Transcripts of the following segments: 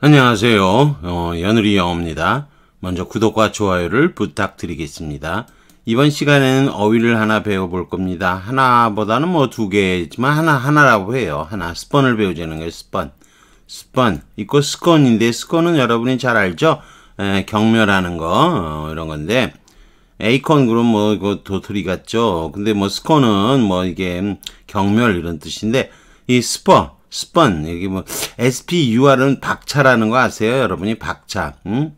안녕하세요. 어, 여누리 영어입니다. 먼저 구독과 좋아요를 부탁드리겠습니다. 이번 시간에는 어휘를 하나 배워볼 겁니다. 하나보다는 뭐 두 개지만 하나 하나라고 해요. 하나 스펀을 배우자는 거예요. 스펀, 스펀 이거 스컨인데 스컨은 여러분이 잘 알죠? 에, 경멸하는 거 어, 이런 건데 에이콘 그럼 뭐 이거 도토리 같죠? 근데 뭐 스컨은 뭐 이게 경멸 이런 뜻인데 이 스퍼 스펀 여기 뭐 SPUR은 박차라는 거 아세요? 여러분이 박차. 음?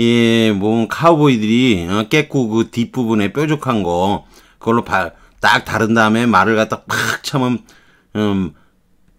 예, 뭐 카우보이들이 어, 깨꾸 그 뒷부분에 뾰족한 거 그걸로 바, 딱 다른 다음에 말을 갖다 팍 참으면 음,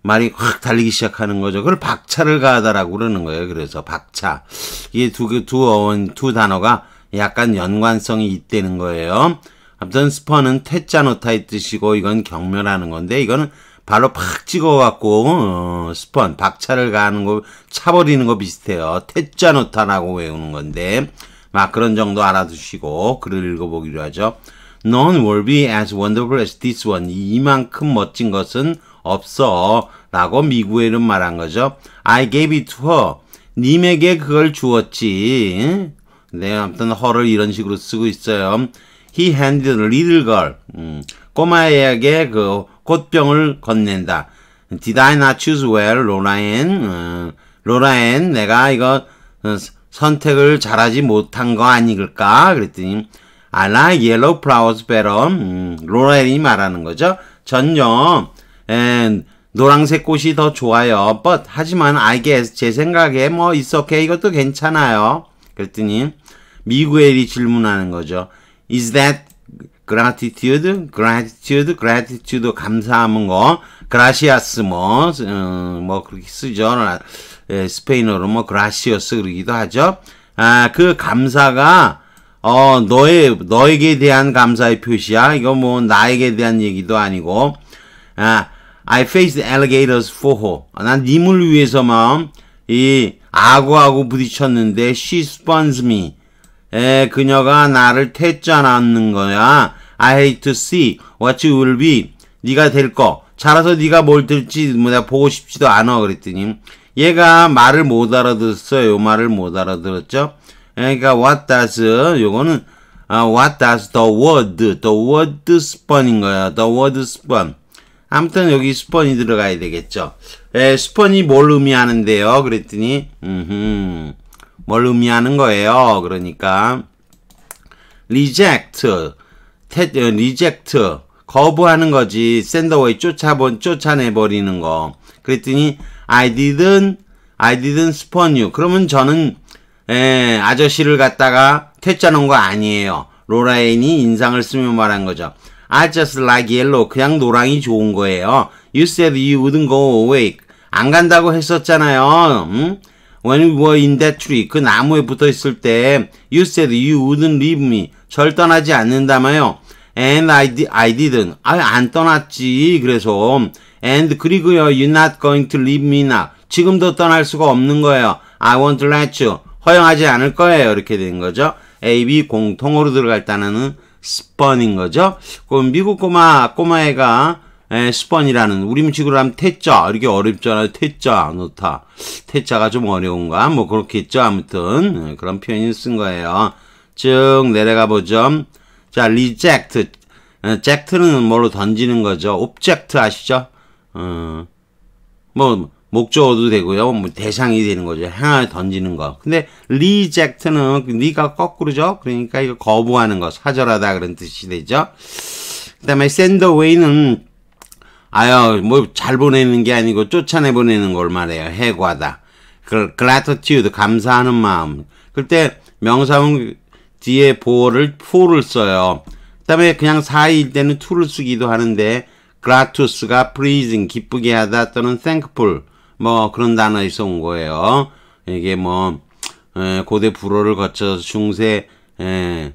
말이 확 달리기 시작하는 거죠. 그걸 박차를 가하다라고 그러는 거예요. 그래서 박차. 이게 두, 두 어원, 두 단어가 약간 연관성이 있다는 거예요. 아무튼 스퍼는 퇴짜노타의 뜻이고 이건 경멸하는 건데 이거는 발로 팍 찍어갖고 어, 스폰 박차를 가는 거 차버리는 거 비슷해요. 태자 노탄하고 외우는 건데 막 그런 정도 알아두시고 글을 읽어보기로 하죠. None will be as wonderful as this one. 이만큼 멋진 것은 없어. 라고 미구에는 말한 거죠. I gave it to her. 님에게 그걸 주었지. 네, 아무튼 허를 이런 식으로 쓰고 있어요. He handed a little girl. 음, 꼬마에게 그 꽃병을 건넨다. Did I not choose well, 로라앤로라앤 어, 내가 이거 어, 선택을 잘하지 못한 거 아니길까? 그랬더니 I like yellow flowers better. 음, 로라엔이 말하는 거죠. 전요, 에, 노란색 꽃이 더 좋아요. But 하지만 I guess 제 생각에 뭐 it's okay 이것도 괜찮아요. 그랬더니 미구엘이 질문하는 거죠. Is that gratitude, gratitude, gratitude 감사함은 거, 뭐, gracias 뭐, 어, 뭐 그렇게 쓰죠. 어, 예, 스페인어로 뭐 gracias 그러기도 하죠. 아, 그 감사가 어, 너의 너에게 대한 감사의 표시야. 이거 뭐 나에게 대한 얘기도 아니고. 아, I faced alligators for her. 아, 난 님을 위해서만 이 악어하고 부딪혔는데 she spawns me. 에, 그녀가 나를 태지 않는 거야. I hate to see what you will be. 네가 될 거. 자라서 네가 뭘 될지 뭐 내가 보고 싶지도 않아 그랬더니 얘가 말을 못 알아들었어요. 말을 못 알아들었죠. 그러니까 what does 요거는 아, what does the word the word s p a n 인 거야. the word s p a n 아무튼 여기 스펀이 들어가야 되겠죠. 에, 예, 스펀이 뭘 의미하는데요? 그랬더니 음흠, 뭘 의미하는 거예요? 그러니까 reject 태, 리젝트 어, 거부하는 거지 샌더웨이 쫓아본 쫓아내 버리는 거. 그랬더니 I didn't I didn't spawn you. 그러면 저는 에, 저씨를 갖다가 퇴짜 놓은 거 아니에요. 로라인이 인상을 쓰며 말한 거죠. I just like yellow. 그냥 노랑이 좋은 거예요. You said you wouldn't go away. 안 간다고 했었잖아요. 음? When we were in that tree, 그 나무에 붙어 있을 때, you said you wouldn't leave me. 절 떠나지 않는다며요. And I, di I didn't. 아안 떠났지. 그래서 and 그리고요, you're not going to leave me now. 지금도 떠날 수가 없는 거예요. I won't let you. 허용하지 않을 거예요. 이렇게 된 거죠. A, B 공통으로 들어갈 단어는 스펀인 거죠. 그럼 미국 꼬마 꼬마애가 에, 10번이라는 우리문식으로 하면 태자 이렇게 어렵잖아요. 태자 놓다. 태자가 좀 어려운가? 뭐 그렇겠죠. 아무튼 예, 그런 표현을 쓴 거예요. 쭉 내려가 보죠. 자, 리젝트 e 잭트는 뭘로 던지는 거죠. 옵젝트 아시죠? 어, 뭐 목적어도 되고요. 뭐 대상이 되는 거죠. 향을 던지는 거. 근데 리젝트는니가 거꾸로죠. 그러니까 이거 거부하는 거, 사절하다 그런 뜻이 되죠. 그다음에 샌더웨이는 아유 뭐잘 보내는 게 아니고 쫓아내 보내는 걸 말해요. 해과다. 그 gratitude 감사하는 마음. 그때 명사문 뒤에 보어를 포를 써요. 그다음에 그냥 사이일 때는 투를 쓰기도 하는데 g r a t u s 가 pleasing 기쁘게 하다 또는 thankful 뭐 그런 단어에서 온 거예요. 이게 뭐 고대 불어를 거쳐 서 중세 에,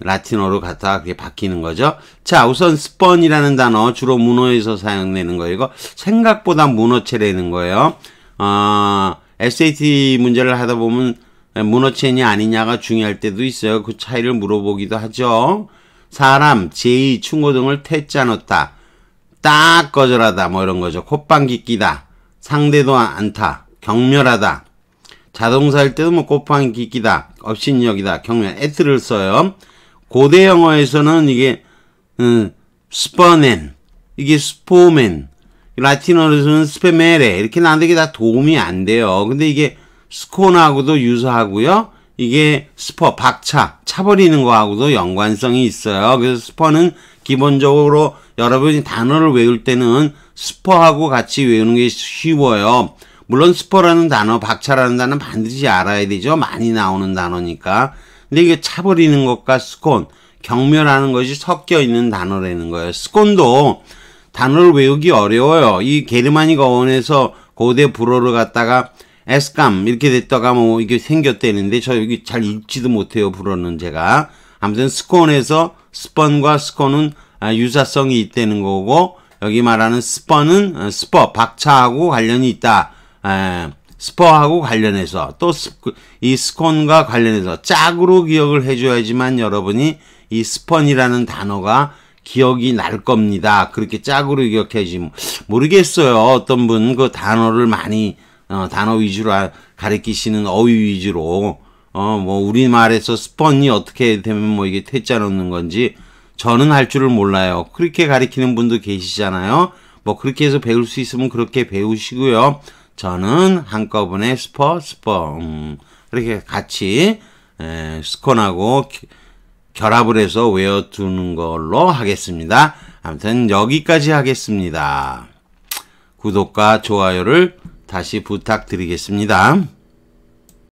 라틴어로 갔다가 그게 바뀌는 거죠. 자, 우선 스펀이라는 단어 주로 문어에서 사용되는 거예요. 이거 생각보다 문어체라는 거예요. 어, SAT 문제를 하다 보면 문어체냐 아니냐가 중요할 때도 있어요. 그 차이를 물어보기도 하죠. 사람, 제이 충고 등을 퇴짜 놓다딱 거절하다 뭐 이런 거죠. 콧방귀 끼다. 상대도 않다. 경멸하다. 자동사일 때도 뭐 콧방귀 끼다. 업신여기다. 경멸. 에트를 써요. 고대 영어에서는 이게 음, 어, 스퍼넨, 이게 스포맨, 라틴어로서는 스페메레 이렇게 나는데 이게 다 도움이 안 돼요. 근데 이게 스콘하고도 유사하고요. 이게 스퍼, 박차, 차버리는 거하고도 연관성이 있어요. 그래서 스퍼는 기본적으로 여러분이 단어를 외울 때는 스퍼하고 같이 외우는 게 쉬워요. 물론 스퍼라는 단어, 박차라는 단어 반드시 알아야 되죠. 많이 나오는 단어니까. 근데 이게 차버리는 것과 스콘, 경멸하는 것이 섞여 있는 단어라는 거예요. 스콘도 단어를 외우기 어려워요. 이 게르마니가 원에서 고대 불어를 갖다가 에스감 이렇게 됐다가 뭐 이게 생겼대는데 저 여기 잘 읽지도 못해요 불어는 제가 아무튼 스콘에서 스펀과 스콘은 아, 유사성이 있다는 거고 여기 말하는 스펀은 어, 스퍼 박차하고 관련이 있다. 에. 스퍼하고 관련해서 또이 그, 스콘과 관련해서 짝으로 기억을 해줘야지만 여러분이 이 스펀이라는 단어가 기억이 날 겁니다. 그렇게 짝으로 기억해야지 뭐. 모르겠어요. 어떤 분 그 단어를 많이 어, 단어 위주로 아, 가리키시는 어휘 위주로 어뭐 우리말에서 스펀이 어떻게 되면 뭐 이게 퇴짜 넣는 건지 저는 할 줄을 몰라요. 그렇게 가리키는 분도 계시잖아요. 뭐 그렇게 해서 배울 수 있으면 그렇게 배우시고요. 저는 한꺼번에 스퍼 스퍼 음, 이렇게 같이 에, 스콘하고 결합을 해서 외워두는 걸로 하겠습니다. 아무튼 여기까지 하겠습니다. 구독과 좋아요를 다시 부탁드리겠습니다.